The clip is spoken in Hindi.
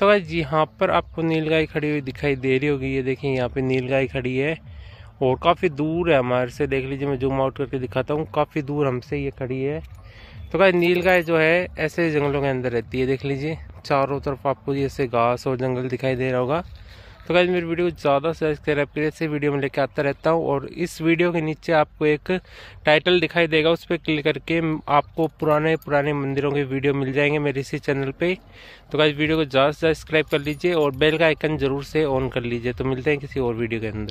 तो भाई यहाँ पर आपको नीलगाय खड़ी हुई दिखाई दे रही होगी ये देखिए यहाँ पे नीलगाय खड़ी है और काफ़ी दूर है हमारे से देख लीजिए मैं जूम आउट करके दिखाता हूँ काफ़ी दूर हमसे ये खड़ी है तो गाय नीलगाय जो है ऐसे जंगलों के अंदर रहती है देख लीजिए चारों तरफ आपको ऐसे घास और जंगल दिखाई दे रहा होगा तो गाइज मेरी वीडियो को ज़्यादा से सब्सक्राइब करिए ऐसे वीडियो में लेके आता रहता हूँ और इस वीडियो के नीचे आपको एक टाइटल दिखाई देगा उस पर क्लिक करके आपको पुराने पुराने मंदिरों के वीडियो मिल जाएंगे मेरे इसी चैनल पर तो गाइज वीडियो को ज़्यादा से सब्सक्राइब कर लीजिए और बेल का आइकन ज़रूर से ऑन कर लीजिए तो मिलते हैं किसी और वीडियो के अंदर